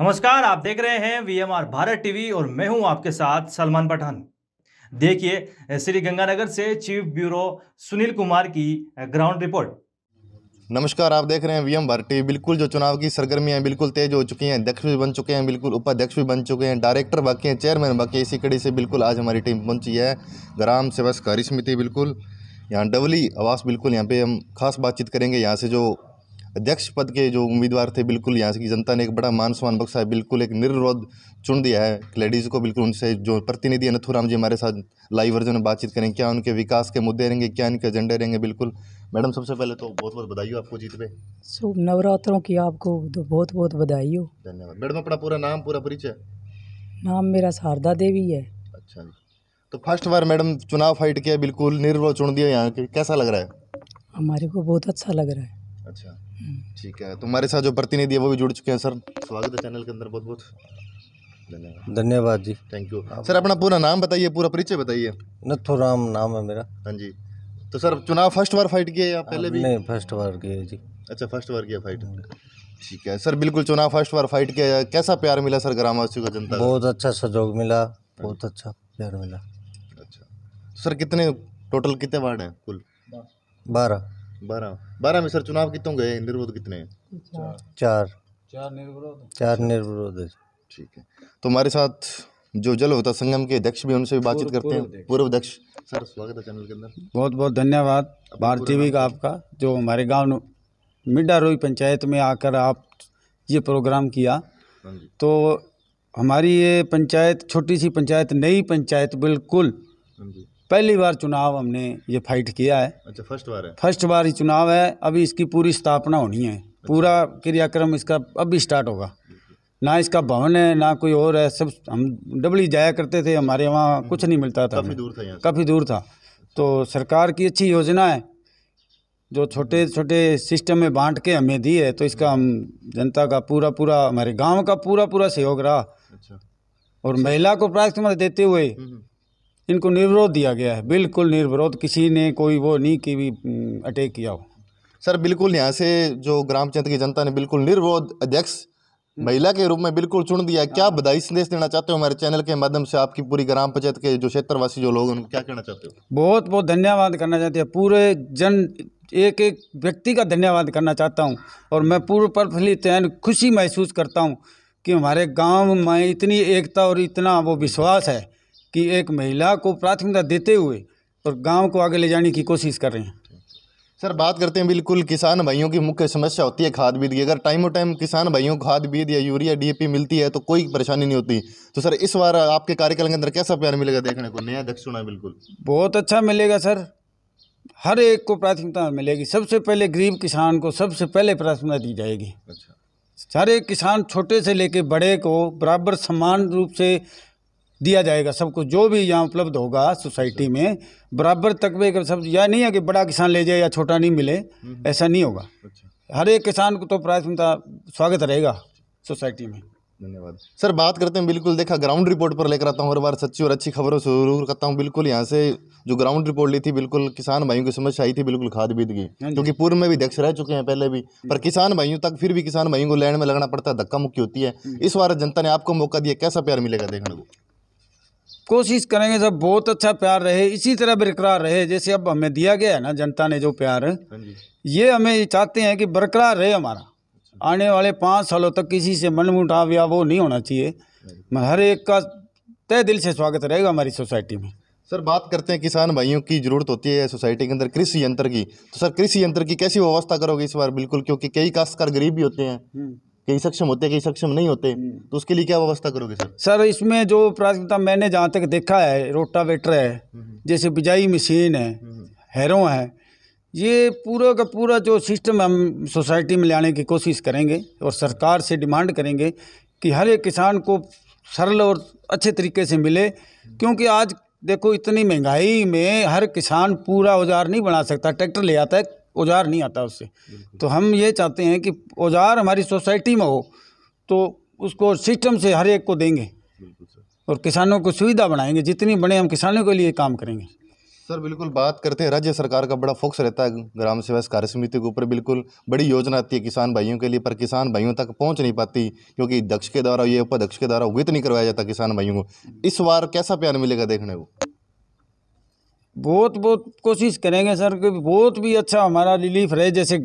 नमस्कार आप देख रहे हैं वीएमआर भारत टीवी और मैं हूं आपके साथ सलमान पठान देखिए श्री गंगानगर से चीफ ब्यूरो सुनील कुमार की ग्राउंड रिपोर्ट नमस्कार आप देख रहे हैं वीएम भारत टीवी बिल्कुल जो चुनाव की सरगर्मियां बिल्कुल तेज हो चुकी हैं अध्यक्ष भी बन चुके हैं बिल्कुल उपाध्यक्ष भी बन चुके हैं डायरेक्टर बाकी हैं चेयरमैन बाकी इसी कड़ी से बिल्कुल आज हमारी टीम पहुंची है ग्राम सेवा सहकारी समिति बिल्कुल यहाँ डबली आवास बिल्कुल यहाँ पे हम खास बातचीत करेंगे यहाँ से जो अध्यक्ष पद के जो उम्मीदवार थे बिल्कुल यहाँ की जनता ने एक बड़ा मान सम्मान बख्शा है बिल्कुल एक निर्विरोध चुन दिया है लेडीज़ को बिल्कुल उनसे जो प्रतिनिधि नथुराम जी हमारे साथ लाइव वर्जन में बातचीत करें क्या उनके विकास के मुद्दे रहेंगे क्या इनके एजेंडे रहेंगे बिल्कुल मैडम सबसे पहले तो बहुत बहुत बधाई हो आपको जीत पे सो नवरात्रों की आपको तो बहुत बहुत बधाई हो धन्यवाद मैडम अपना पूरा नाम पूरा परिचय नाम मेरा शारदा देवी है अच्छा तो फर्स्ट बार मैडम चुनाव फाइट किया बिल्कुल निर्वो चुन दिया यहाँ के कैसा लग रहा है हमारे को बहुत अच्छा लग रहा है अच्छा ठीक है तुम्हारे साथ जो प्रतिनिधि है वो भी जुड़ चुके हैं सर स्वागत है चैनल के अंदर बहुत बहुत धन्यवाद धन्यवाद जी थैंक यू सर अपना पूरा नाम बताइए पूरा परिचय बताइए नथुराम तो नाम है मेरा हाँ जी तो सर चुनाव फर्स्ट बार फाइट किए या हाँ, पहले भी नहीं फर्स्ट बार किए जी अच्छा फर्स्ट बार किया फाइट ठीक है सर बिल्कुल चुनाव फर्स्ट बार फाइट किया कैसा प्यार मिला सर ग्रामवासियों का जनता बहुत अच्छा सहयोग मिला हाँ बहुत अच्छा प्यार मिला अच्छा तो सर कितने टोटल कितने वार्ड हैं कुल बारह बारह बारह में सर चुनाव कितने गए निर्विरोध कितने चार चार चार निर्विरोध चार निर्विरोध ठीक है तो हमारे साथ जो जल होता संगम के अध्यक्ष भी उनसे भी बातचीत करते हैं पूर्व अध्यक्ष सर स्वागत है चैनल के अंदर बहुत बहुत धन्यवाद भारत टीवी का आपका जो हमारे गांव मिड्डा रोई पंचायत में आकर आप ये प्रोग्राम किया हाँ तो हमारी ये पंचायत छोटी सी पंचायत नई पंचायत बिल्कुल हाँ पहली बार चुनाव हमने ये फाइट किया है अच्छा फर्स्ट बार है फर्स्ट बार ही चुनाव है अभी इसकी पूरी स्थापना होनी है अच्छा। पूरा क्रियाक्रम इसका अभी स्टार्ट होगा ना इसका भवन है ना कोई और है सब हम डबली जाया करते थे हमारे वहाँ हम्म। कुछ नहीं मिलता था काफ़ी दूर था काफ़ी दूर था अच्छा। तो सरकार की अच्छी योजना है जो छोटे छोटे सिस्टम में बांट के हमें दी है तो इसका हम्म। हम जनता का पूरा पूरा हमारे गांव का पूरा पूरा सहयोग रहा अच्छा। और महिला को प्राथमिकता देते हुए हम्म। इनको निर्विरोध दिया गया है बिल्कुल निर्विरोध किसी ने कोई वो नहीं कि भी अटैक किया हो सर बिल्कुल यहाँ से जो ग्राम पंचायत की जनता ने बिल्कुल निर्विरोध अध्यक्ष महिला के रूप में बिल्कुल चुन दिया क्या बधाई संदेश देना चाहते हो हमारे चैनल के माध्यम से आपकी पूरी ग्राम पंचायत के जो क्षेत्रवासी जो लोग हैं उनको क्या कहना चाहते हो बहुत बहुत धन्यवाद करना चाहते हैं पूरे जन एक एक व्यक्ति का धन्यवाद करना चाहता हूँ और मैं पूर्व प्रफुल्लित खुशी महसूस करता हूँ कि हमारे गांव में इतनी एकता और इतना वो विश्वास है कि एक महिला को प्राथमिकता देते हुए और गांव को आगे ले जाने की कोशिश कर रहे हैं सर बात करते हैं बिल्कुल किसान भाइयों की मुख्य समस्या होती है खाद बीज की अगर टाइम टू टाइम किसान भाइयों को खाद बीज या यूरिया डीएपी मिलती है तो कोई परेशानी नहीं होती तो सर इस बार आपके कार्यकाल के अंदर कैसा प्यार मिलेगा देखने को नया अध्यक्ष चुना बिल्कुल बहुत अच्छा मिलेगा सर हर एक को प्राथमिकता मिलेगी सबसे पहले गरीब किसान को सबसे पहले प्राथमिकता दी जाएगी अच्छा हर एक किसान छोटे से लेके बड़े को बराबर समान रूप से दिया जाएगा सबको जो भी यहाँ उपलब्ध होगा सोसाइटी में बराबर तकबे का सब यह नहीं है कि बड़ा किसान ले जाए या छोटा नहीं मिले ऐसा नहीं होगा अच्छा। हर एक किसान को तो प्राथमिकता तो स्वागत रहेगा सोसाइटी में धन्यवाद सर बात करते हैं बिल्कुल देखा ग्राउंड रिपोर्ट पर लेकर आता हूँ हर बार सच्ची और अच्छी खबरों से जरूर करता हूँ बिल्कुल यहाँ से जो ग्राउंड रिपोर्ट ली थी बिल्कुल किसान भाइयों की समस्या आई थी बिल्कुल खाद बीत गई हाँ क्योंकि पूर्व में भी अध्यक्ष रह चुके हैं पहले भी पर किसान भाइयों तक फिर भी किसान भाइयों को लैंड में लगना पड़ता है धक्का मुक्की होती है हम्म। इस बार जनता ने आपको मौका दिया कैसा प्यार मिलेगा देखने को कोशिश करेंगे सब बहुत अच्छा प्यार रहे इसी तरह बरकरार रहे जैसे अब हमें दिया गया है ना जनता ने जो प्यार हाँ ये हमें चाहते हैं कि बरकरार रहे हमारा अच्छा। आने वाले पाँच सालों तक किसी से मन मुटाव या वो नहीं होना चाहिए हाँ हर एक का तय दिल से स्वागत रहेगा हमारी सोसाइटी में सर बात करते हैं किसान भाइयों की जरूरत होती है सोसाइटी के अंदर कृषि यंत्र की तो सर कृषि यंत्र की कैसी व्यवस्था करोगे इस बार बिल्कुल क्योंकि कई काश्तकार गरीब भी होते हैं हम्म। कई सक्षम होते कई सक्षम नहीं होते हम्म। तो उसके लिए क्या व्यवस्था करोगे सर सर इसमें जो प्राथमिकता मैंने जहाँ तक देखा है रोटावेटर है हम्म, हम्म। जैसे बिजाई मशीन है हैरो है ये पूरा का पूरा जो सिस्टम हम सोसाइटी में लाने की कोशिश करेंगे और सरकार से डिमांड करेंगे कि हर एक किसान को सरल और अच्छे तरीके से मिले क्योंकि आज देखो इतनी महंगाई में हर किसान पूरा औजार नहीं बना सकता ट्रैक्टर ले आता है औजार नहीं आता उससे तो हम ये चाहते हैं कि औजार हमारी सोसाइटी में हो तो उसको सिस्टम से हर एक को देंगे और किसानों को सुविधा बनाएंगे जितनी बने हम किसानों के लिए काम करेंगे सर बिल्कुल बात करते हैं राज्य सरकार का बड़ा फोकस रहता है ग्राम सेवा कार्य समिति के ऊपर बिल्कुल बड़ी योजना आती है किसान भाइयों के लिए पर किसान भाइयों तक पहुंच नहीं पाती क्योंकि दक्ष के द्वारा ये उपाध्यक्ष के द्वारा वित्त नहीं करवाया जाता किसान भाइयों को इस बार कैसा प्यार मिलेगा देखने को बहुत बहुत कोशिश करेंगे सर कि बहुत भी अच्छा हमारा रिलीफ रहे जैसे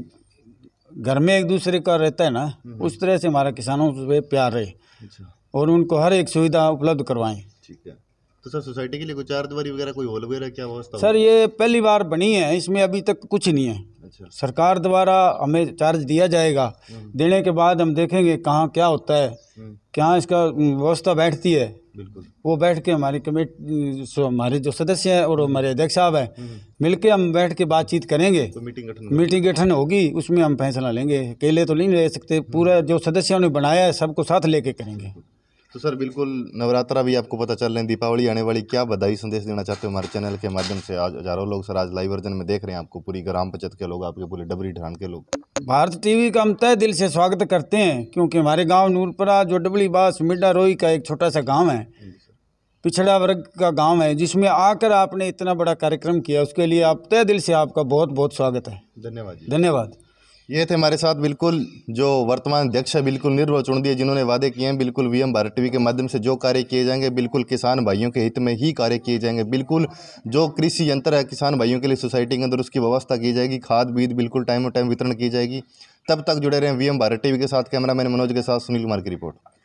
घर में एक दूसरे का रहता है ना हम्म। उस तरह से हमारा किसानों से प्यार रहे अच्छा। और उनको हर एक सुविधा उपलब्ध करवाएं ठीक है तो सर सोसाइटी के लिए कुछ चार वगैरह कोई हॉल वगैरह क्या व्यवस्था सर ये पहली बार बनी है इसमें अभी तक कुछ नहीं है अच्छा। सरकार द्वारा हमें चार्ज दिया जाएगा हम्म। देने के बाद हम देखेंगे कहाँ क्या होता है हम्म। जहाँ इसका व्यवस्था बैठती है वो बैठ के हमारी कमेटी हमारे जो सदस्य हैं और हमारे अध्यक्ष साहब हैं हम्म। मिलके हम बैठ के बातचीत करेंगे तो मीटिंग गठन मीटिंग गठन होगी उसमें हम फैसला लेंगे अकेले तो नहीं ले सकते पूरा हम्म। जो सदस्यों ने बनाया है सबको साथ लेके करेंगे तो सर बिल्कुल नवरात्रा भी आपको पता चल रहे हैं दीपावली आने वाली क्या बधाई संदेश देना चाहते हो हमारे चैनल के माध्यम से आज हजारों लोग सर आज लाइव वर्जन में देख रहे हैं आपको पूरी ग्राम पंचायत के लोग आपके पूरे डबरी ढान के लोग भारत टीवी का हम तय दिल से स्वागत करते हैं क्योंकि हमारे गाँव नूरपुरा जो डबली बास मिडा रोई का एक छोटा सा गाँव है पिछड़ा वर्ग का गांव है जिसमें आकर आपने इतना बड़ा कार्यक्रम किया उसके लिए आप तय दिल से आपका बहुत बहुत स्वागत है धन्यवाद धन्यवाद ये थे हमारे साथ बिल्कुल जो वर्तमान अध्यक्ष है बिल्कुल निर्भर दिए जिन्होंने वादे किए हैं बिल्कुल वी एम भारत टीवी के माध्यम से जो कार्य किए जाएंगे बिल्कुल किसान भाइयों के हित में ही कार्य किए जाएंगे बिल्कुल जो कृषि यंत्र है किसान भाइयों के लिए सोसाइटी के अंदर उसकी व्यवस्था की जाएगी खाद बीज बिल्कुल टाइम टू टाइम वितरण की जाएगी तब तक जुड़े रहें एम भारत टीवी के साथ कैमरामैन मनोज के साथ सुनील कुमार की रिपोर्ट